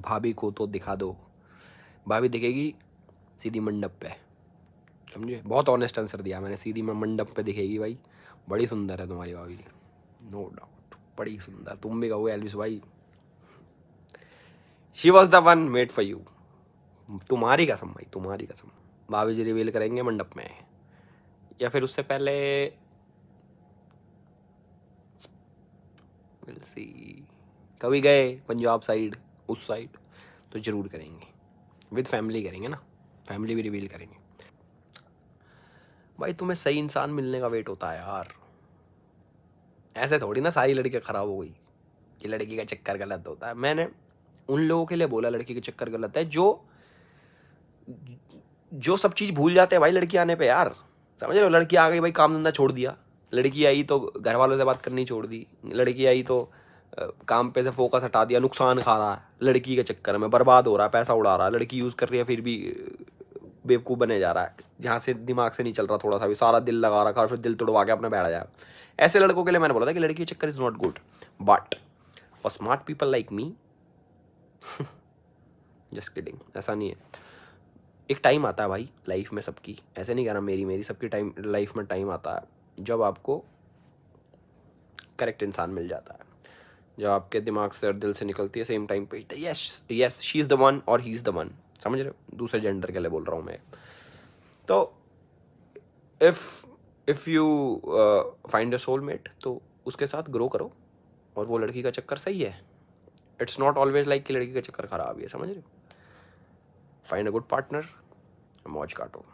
भाभी को तो दिखा दो भाभी दिखेगी सीधी मंडप पे समझे बहुत ऑनेस्ट आंसर दिया मैंने सीधी में मंडप पे दिखेगी भाई बड़ी सुंदर है तुम्हारी भाभी नो डाउट बड़ी सुंदर तुम भी कहोगे एलविस भाई she was the one made for you तुम्हारी कसम भाई तुम्हारी कसम भाभी जी रिवील करेंगे मंडप में या फिर उससे पहले we'll see. कभी गए पंजाब साइड उस साइड तो ज़रूर करेंगे विद फैमिली करेंगे ना फैमिली भी रिवील करेंगे भाई तुम्हें सही इंसान मिलने का वेट होता है यार ऐसे थोड़ी ना सारी लड़कियाँ ख़राब हो गई कि लड़की का चक्कर गलत होता है मैंने उन लोगों के लिए बोला लड़की का चक्कर गलत है जो जो सब चीज़ भूल जाते हैं भाई लड़की आने पे यार समझ रहे हो लड़की आ गई भाई काम धंधा छोड़ दिया लड़की आई तो घर वालों से बात करनी छोड़ दी लड़की आई तो काम पे से फोकस हटा दिया नुकसान खा रहा है लड़की के चक्कर में बर्बाद हो रहा है पैसा उड़ा रहा है लड़की यूज़ कर रही है फिर भी बेवकूफ़ बने जा रहा है जहाँ से दिमाग से नहीं चल रहा थोड़ा सा भी सारा दिल लगा रखा और फिर दिल तोड़वा के अपना बैठ जाएगा ऐसे लड़कों के लिए मैंने बोला था कि लड़की के चक्कर is not good but for smart people like me just kidding ऐसा नहीं है एक टाइम आता है भाई लाइफ में सबकी ऐसे नहीं कह रहा मेरी मेरी सबकी टाइम लाइफ में टाइम आता है जब आपको करेक्ट इंसान मिल जाता है जो आपके दिमाग से और दिल से निकलती है सेम टाइम पे yes yes she is the one और ही इज़ द वन समझ रहे हो दूसरे जेंडर के लिए बोल रहा हूँ मैं तो if if you find a soulmate तो उसके साथ ग्रो करो और वो लड़की का चक्कर सही है इट्स नॉट ऑलवेज लाइक कि लड़की का चक्कर खराब है समझ रहे हो फाइंड अ गुड पार्टनर मौज काटो